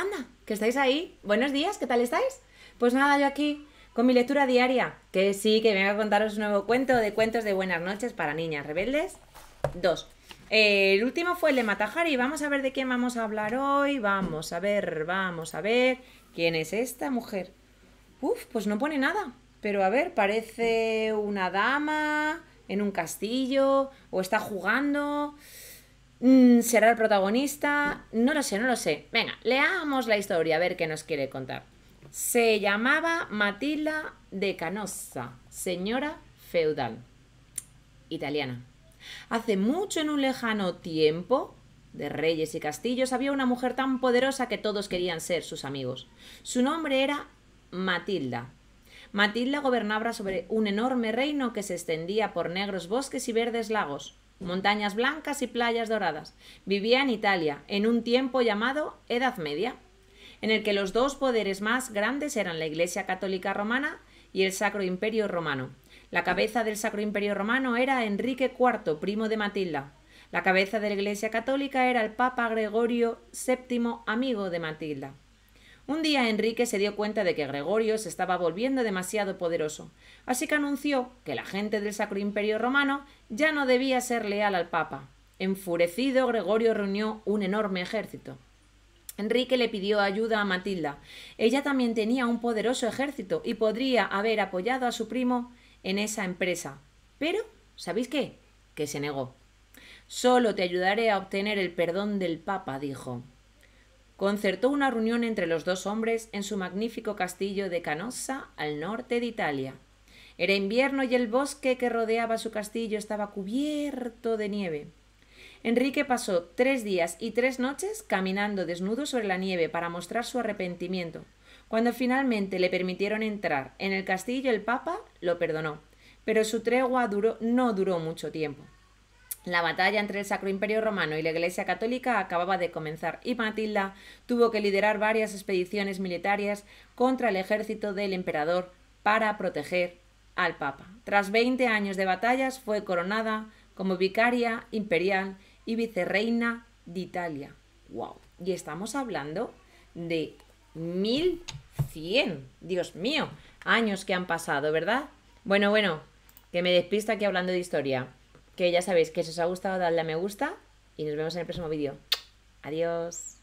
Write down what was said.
Anda, que estáis ahí. Buenos días, ¿qué tal estáis? Pues nada, yo aquí con mi lectura diaria, que sí, que vengo a contaros un nuevo cuento de cuentos de buenas noches para niñas rebeldes. Dos. el último fue el de Matajari. Vamos a ver de quién vamos a hablar hoy. Vamos a ver, vamos a ver. ¿Quién es esta mujer? Uf, pues no pone nada. Pero a ver, parece una dama en un castillo o está jugando. Mm, ¿Será el protagonista? No lo sé, no lo sé. Venga, leamos la historia, a ver qué nos quiere contar. Se llamaba Matilda de Canossa, señora feudal italiana. Hace mucho en un lejano tiempo, de reyes y castillos, había una mujer tan poderosa que todos querían ser sus amigos. Su nombre era Matilda. Matilda gobernaba sobre un enorme reino que se extendía por negros bosques y verdes lagos montañas blancas y playas doradas. Vivía en Italia, en un tiempo llamado Edad Media, en el que los dos poderes más grandes eran la Iglesia Católica Romana y el Sacro Imperio Romano. La cabeza del Sacro Imperio Romano era Enrique IV, primo de Matilda. La cabeza de la Iglesia Católica era el Papa Gregorio VII, amigo de Matilda. Un día Enrique se dio cuenta de que Gregorio se estaba volviendo demasiado poderoso, así que anunció que la gente del Sacro Imperio Romano ya no debía ser leal al Papa. Enfurecido, Gregorio reunió un enorme ejército. Enrique le pidió ayuda a Matilda. Ella también tenía un poderoso ejército y podría haber apoyado a su primo en esa empresa. Pero, ¿sabéis qué? Que se negó. Solo te ayudaré a obtener el perdón del Papa, dijo concertó una reunión entre los dos hombres en su magnífico castillo de Canossa, al norte de Italia. Era invierno y el bosque que rodeaba su castillo estaba cubierto de nieve. Enrique pasó tres días y tres noches caminando desnudo sobre la nieve para mostrar su arrepentimiento. Cuando finalmente le permitieron entrar en el castillo, el Papa lo perdonó, pero su tregua duró, no duró mucho tiempo. La batalla entre el Sacro Imperio Romano y la Iglesia Católica acababa de comenzar y Matilda tuvo que liderar varias expediciones militares contra el ejército del emperador para proteger al Papa. Tras 20 años de batallas fue coronada como vicaria imperial y vicerreina de Italia. ¡Wow! Y estamos hablando de 1100, Dios mío, años que han pasado, ¿verdad? Bueno, bueno, que me despista aquí hablando de historia. Que ya sabéis que si os ha gustado, dadle a me gusta y nos vemos en el próximo vídeo. Adiós.